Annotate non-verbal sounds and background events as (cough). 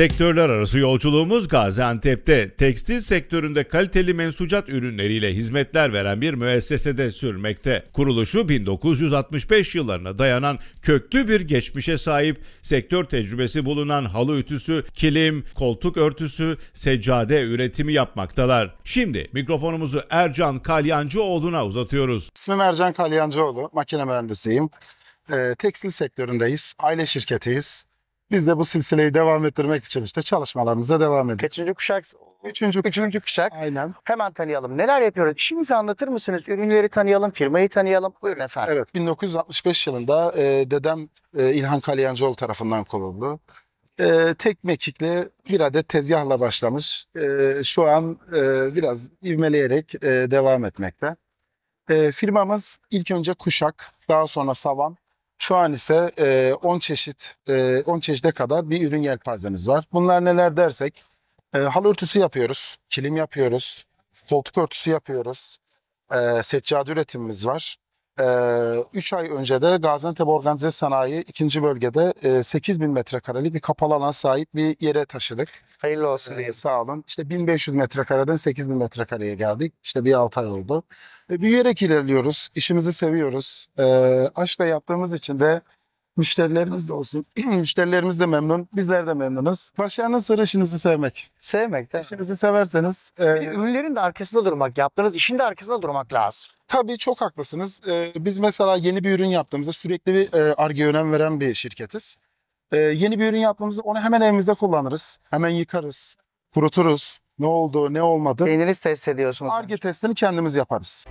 Sektörler arası yolculuğumuz Gaziantep'te tekstil sektöründe kaliteli mensucat ürünleriyle hizmetler veren bir müessesede sürmekte. Kuruluşu 1965 yıllarına dayanan köklü bir geçmişe sahip sektör tecrübesi bulunan halı ütüsü, kilim, koltuk örtüsü, seccade üretimi yapmaktalar. Şimdi mikrofonumuzu Ercan Kalyancıoğlu'na uzatıyoruz. İsmim Ercan Kalyancıoğlu, makine mühendisiyim. E, tekstil sektöründeyiz, aile şirketiyiz. Biz de bu silsileyi devam ettirmek için işte çalışmalarımıza devam ediyoruz. Kaçıncı kuşak? Üçüncü, üçüncü kuşak. Aynen. Hemen tanıyalım. Neler yapıyoruz? İşimizi anlatır mısınız? Ürünleri tanıyalım, firmayı tanıyalım. Buyurun efendim. Evet, 1965 yılında e, dedem e, İlhan Kaleyancıoğlu tarafından kuruldu. E, tek mekikli bir adet tezgahla başlamış. E, şu an e, biraz ivmeleyerek e, devam etmekte. E, firmamız ilk önce kuşak, daha sonra savan, şu an ise 10 e, çeşit 10 e, çeşide kadar bir ürün yelpazemiz var. Bunlar neler dersek e, halı örtüsü yapıyoruz, kilim yapıyoruz, koltuk örtüsü yapıyoruz, seccade üretimimiz var. 3 ee, ay önce de Gaziantep Organize Sanayi 2. bölgede 8 e, bin metrekarelik bir kapalı alana sahip bir yere taşıdık. Hayırlı olsun. Ee, sağ olun. İşte 1500 metrekareden 8 bin metrekareye geldik. İşte bir 6 ay oldu. Büyüyerek ilerliyoruz. İşimizi seviyoruz. Ee, aşkla yaptığımız için de Müşterilerimiz de olsun. (clears throat) Müşterilerimiz de memnun. Bizler de memnunuz. Başarının sırrı işinizi sevmek. Sevmek de. İşinizi severseniz. E, ürünlerin de arkasında durmak, yaptığınız işin de arkasında durmak lazım. Tabii çok haklısınız. Ee, biz mesela yeni bir ürün yaptığımızda sürekli bir e, önem veren bir şirketiz. Ee, yeni bir ürün yaptığımızda onu hemen evimizde kullanırız. Hemen yıkarız, kuruturuz. Ne oldu, ne olmadı. Kendiniz test ediyorsunuz. ar testini kendimiz yaparız.